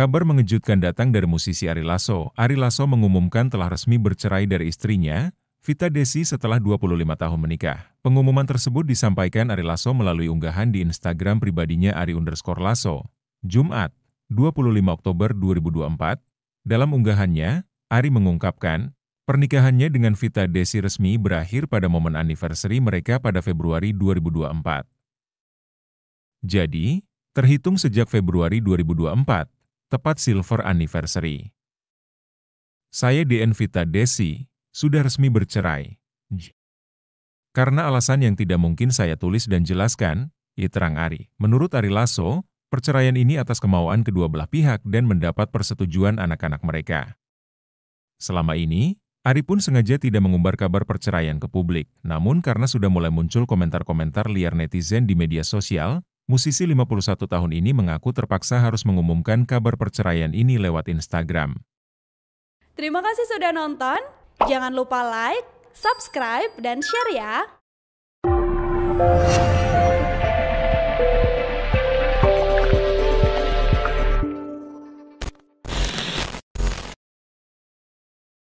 Kabar mengejutkan datang dari musisi Ari Lasso. Ari Lasso mengumumkan telah resmi bercerai dari istrinya, Vita Desi setelah 25 tahun menikah. Pengumuman tersebut disampaikan Ari Lasso melalui unggahan di Instagram pribadinya Ari underscore Lasso. Jumat, 25 Oktober 2024, dalam unggahannya, Ari mengungkapkan, pernikahannya dengan Vita Desi resmi berakhir pada momen anniversary mereka pada Februari 2024. Jadi, terhitung sejak Februari 2024, tepat silver anniversary. Saya Vita Desi, sudah resmi bercerai. Karena alasan yang tidak mungkin saya tulis dan jelaskan, terang Ari. Menurut Ari Lasso, perceraian ini atas kemauan kedua belah pihak dan mendapat persetujuan anak-anak mereka. Selama ini, Ari pun sengaja tidak mengumbar kabar perceraian ke publik, namun karena sudah mulai muncul komentar-komentar liar netizen di media sosial, musisi 51 tahun ini mengaku terpaksa harus mengumumkan kabar perceraian ini lewat Instagram. Terima kasih sudah nonton, jangan lupa like, subscribe, dan share ya!